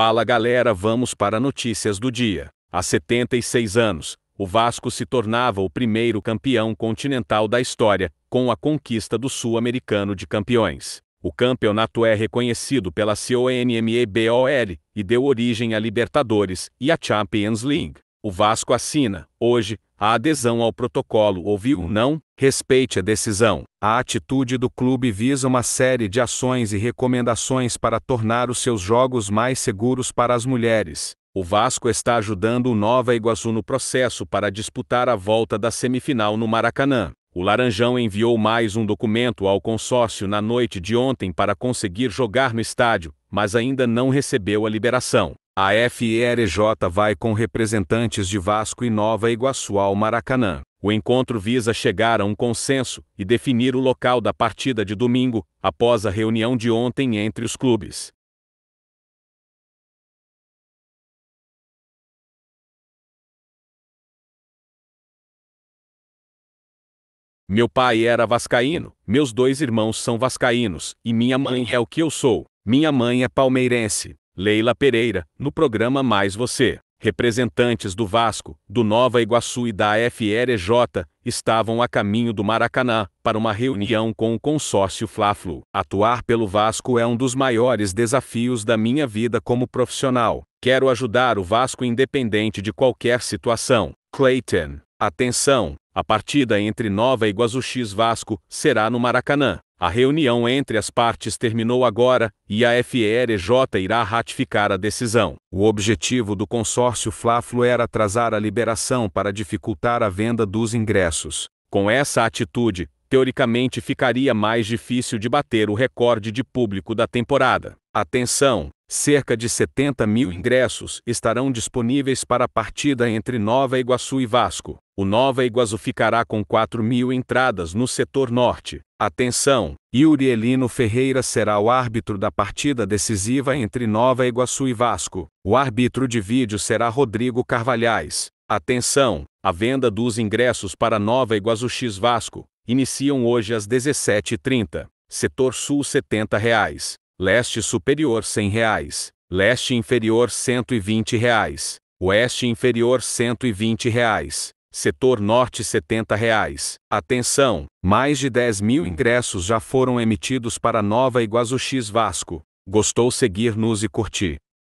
Fala galera, vamos para notícias do dia. Há 76 anos, o Vasco se tornava o primeiro campeão continental da história, com a conquista do Sul-Americano de Campeões. O campeonato é reconhecido pela CONMEBOL e deu origem a Libertadores e a Champions League. O Vasco assina, hoje, a adesão ao protocolo ouviu não, respeite a decisão. A atitude do clube visa uma série de ações e recomendações para tornar os seus jogos mais seguros para as mulheres. O Vasco está ajudando o Nova Iguaçu no processo para disputar a volta da semifinal no Maracanã. O Laranjão enviou mais um documento ao consórcio na noite de ontem para conseguir jogar no estádio, mas ainda não recebeu a liberação. A FERJ vai com representantes de Vasco e Nova Iguaçu ao Maracanã. O encontro visa chegar a um consenso e definir o local da partida de domingo, após a reunião de ontem entre os clubes. Meu pai era vascaíno, meus dois irmãos são vascaínos, e minha mãe é o que eu sou. Minha mãe é palmeirense. Leila Pereira, no programa Mais Você. Representantes do Vasco, do Nova Iguaçu e da FRJ estavam a caminho do Maracanã para uma reunião com o consórcio Fla-Flu. Atuar pelo Vasco é um dos maiores desafios da minha vida como profissional. Quero ajudar o Vasco independente de qualquer situação. Clayton, atenção, a partida entre Nova Iguaçu X Vasco será no Maracanã. A reunião entre as partes terminou agora e a FERJ irá ratificar a decisão. O objetivo do consórcio Flaflo era atrasar a liberação para dificultar a venda dos ingressos. Com essa atitude, teoricamente ficaria mais difícil de bater o recorde de público da temporada. Atenção! Cerca de 70 mil ingressos estarão disponíveis para a partida entre Nova Iguaçu e Vasco. O Nova Iguaçu ficará com 4 mil entradas no setor norte. Atenção! Elino Ferreira será o árbitro da partida decisiva entre Nova Iguaçu e Vasco. O árbitro de vídeo será Rodrigo Carvalhais. Atenção! A venda dos ingressos para Nova Iguaçu X Vasco iniciam hoje às 17h30. Setor Sul R$ 70. Reais leste superior 100 reais, leste inferior 120 reais, oeste inferior 120 reais, setor norte 70 reais. Atenção, mais de 10 mil ingressos já foram emitidos para Nova Iguaçu X Vasco. Gostou seguir-nos e curtir.